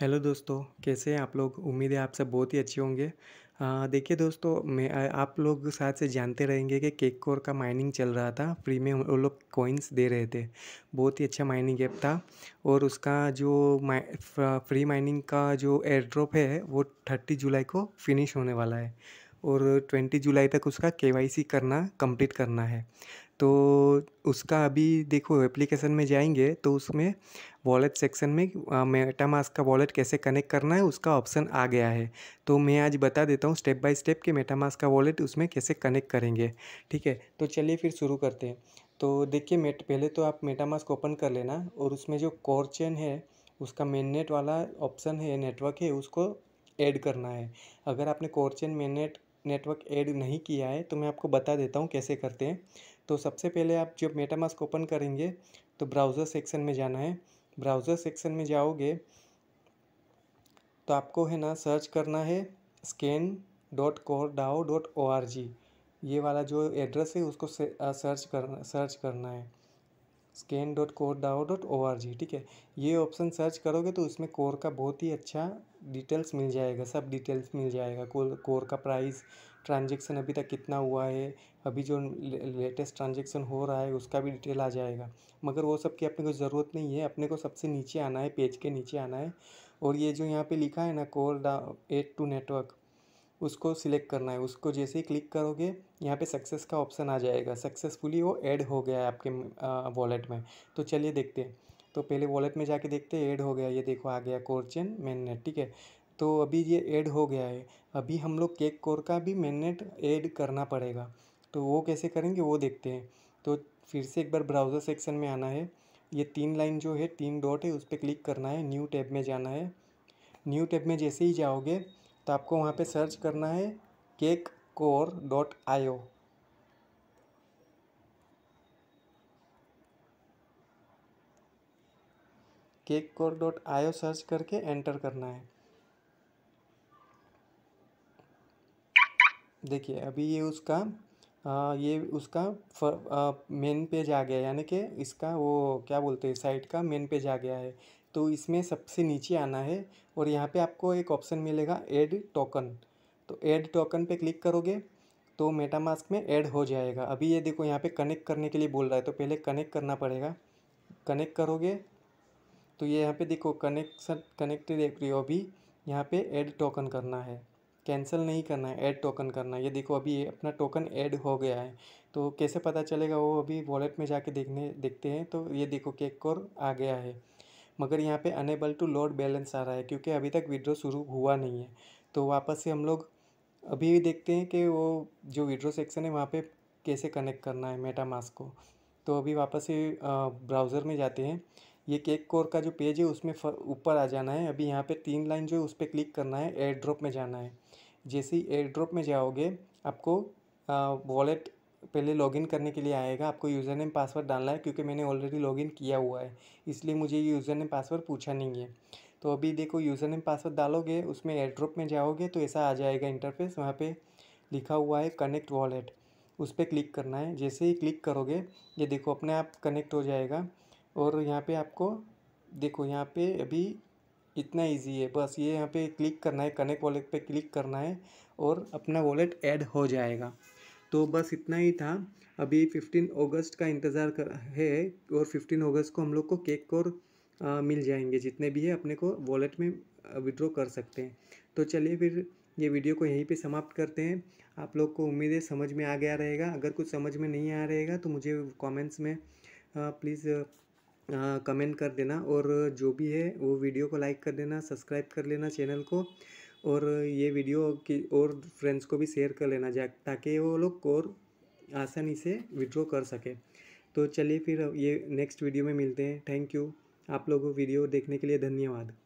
hello दोस्तों कैसे हैं आप लोग उम्मीद है आप सब बहुत ही अच्छे होंगे देखिए दोस्तों मैं आप लोग साथ से जानते रहेंगे कि केक कोर का माइनिंग चल रहा था फ्री में वो लोग कॉइन्स दे रहे थे बहुत ही अच्छा माइनिंग ऐप था और उसका जो फ्री माइनिंग का जो एयर ड्रॉप है वो थर्टी जुलाई को फिनिश होने वाला है और ट्वेंटी जुलाई तक उसका के करना कंप्लीट करना है तो उसका अभी देखो एप्लीकेशन में जाएंगे तो उसमें वॉलेट सेक्शन में मेटामास्क का वॉलेट कैसे कनेक्ट करना है उसका ऑप्शन आ गया है तो मैं आज बता देता हूँ स्टेप बाय स्टेप कि मेटामास्क का वॉलेट उसमें कैसे कनेक्ट करेंगे ठीक है तो चलिए फिर शुरू करते हैं तो देखिए मेट पहले तो आप मेटामास्क ओपन कर लेना और उसमें जो कोर चेन है उसका मेननेट वाला ऑप्शन है नेटवर्क है उसको ऐड करना है अगर आपने Core chain mainnet network add नहीं किया है तो मैं आपको बता देता हूँ कैसे करते हैं तो सबसे पहले आप जब मेटामास्क ओपन करेंगे तो ब्राउज़र सेक्शन में जाना है ब्राउज़र सेक्शन में जाओगे तो आपको है ना सर्च करना है scan dot Core DAO dot O R G ये वाला जो एड्रेस है उसको सर्च करना सर्च करना है scan dot Core DAO dot O R G ठीक है ये ऑप्शन सर्च करोगे तो उसमें कोर का बहुत ही अच्छा डिटेल्स मिल जाएगा सब डिटेल्स मिल जाएगा कोर का प्राइस ट्रांजेक्शन अभी तक कितना हुआ है अभी जो लेटेस्ट ट्रांजेक्शन हो रहा है उसका भी डिटेल आ जाएगा मगर वो सब की अपने को ज़रूरत नहीं है अपने को सबसे नीचे आना है पेज के नीचे आना है और ये जो यहाँ पे लिखा है ना कोर डा एट टू नेटवर्क उसको सिलेक्ट करना है उसको जैसे ही क्लिक करोगे यहाँ पे सक्सेस का ऑप्शन आ जाएगा सक्सेसफुली वो ऐड हो गया है आपके वॉलेट में तो चलिए देखते हैं तो पहले वॉलेट में जाके देखते हैं ऐड हो गया ये देखो आ गया कोर चेन मेननेट ठीक है तो अभी ये ऐड हो गया है अभी हम लोग केक कोर का भी मेननेट ऐड करना पड़ेगा तो वो कैसे करेंगे वो देखते हैं तो फिर से एक बार ब्राउज़र सेक्शन में आना है ये तीन लाइन जो है तीन डॉट है उस पर क्लिक करना है न्यू टैब में जाना है न्यू टैब में जैसे ही जाओगे तो आपको वहाँ पे सर्च करना है cake core dot I O cake core dot I O search करके एंटर करना है देखिए अभी ये उसका आ, ये उसका मेन पेज आ गया यानी कि इसका वो क्या बोलते हैं साइट का मेन पेज आ गया है तो इसमें सबसे नीचे आना है और यहाँ पे आपको एक ऑप्शन मिलेगा ऐड टोकन तो ऐड टोकन पे क्लिक करोगे तो मेटामास्क में ऐड हो जाएगा अभी ये देखो यहाँ पे कनेक्ट करने के लिए बोल रहा है तो पहले कनेक्ट करना पड़ेगा कनेक्ट करोगे तो ये यहाँ पे देखो कनेक्शन कनेक्ट देख रही हो अभी यहाँ पे ऐड टोकन करना है कैंसिल नहीं करना है ऐड टोकन करना है ये देखो अभी अपना टोकन ऐड हो गया है तो कैसे पता चलेगा वो अभी वॉलेट में जाके देखने देखते हैं तो ये देखो केक और आ गया है मगर यहाँ पे अनेबल टू लोड बैलेंस आ रहा है क्योंकि अभी तक विड्रो शुरू हुआ नहीं है तो वापस से हम लोग अभी भी देखते हैं कि वो जो विड्रो सेक्शन है वहाँ पे कैसे कनेक्ट करना है मेटा मास्क को तो अभी वापस से ब्राउज़र में जाते हैं ये केक कोर का जो पेज है उसमें ऊपर आ जाना है अभी यहाँ पर तीन लाइन जो है उस पर क्लिक करना है एयर ड्रॉप में जाना है जैसे ही एयर ड्रॉप में जाओगे आपको वॉलेट पहले लॉगिन करने के लिए आएगा आपको यूज़र नेम पासवर्ड डालना है क्योंकि मैंने ऑलरेडी लॉगिन किया हुआ है इसलिए मुझे ये यूज़र नेम पासवर्ड पूछा नहीं है तो अभी देखो यूज़र नेम पासवर्ड डालोगे उसमें एड्रॉप में जाओगे तो ऐसा आ जाएगा इंटरफेस वहाँ पर लिखा हुआ है कनेक्ट वॉलेट उस पर क्लिक करना है जैसे ही क्लिक करोगे ये देखो अपने आप कनेक्ट हो जाएगा और यहाँ पर आपको देखो यहाँ पर अभी इतना इजी है बस ये यहाँ पे क्लिक करना है कनेक्ट वॉलेट पे क्लिक करना है और अपना वॉलेट ऐड हो जाएगा तो बस इतना ही था अभी फिफ्टीन अगस्त का इंतज़ार कर है और फिफ्टीन अगस्त को हम लोग को केक और आ, मिल जाएंगे जितने भी है अपने को वॉलेट में विड्रॉ कर सकते हैं तो चलिए फिर ये वीडियो को यहीं पे समाप्त करते हैं आप लोग को उम्मीद है समझ में आ गया रहेगा अगर कुछ समझ में नहीं आ रहेगा तो मुझे कमेंट्स में प्लीज़ कमेंट कर देना और जो भी है वो वीडियो को लाइक कर देना सब्सक्राइब कर लेना चैनल को और ये वीडियो की और फ्रेंड्स को भी शेयर कर लेना जा ताकि वो लोग और आसानी से विड्रॉ कर सके तो चलिए फिर ये नेक्स्ट वीडियो में मिलते हैं थैंक यू आप लोगों को वीडियो देखने के लिए धन्यवाद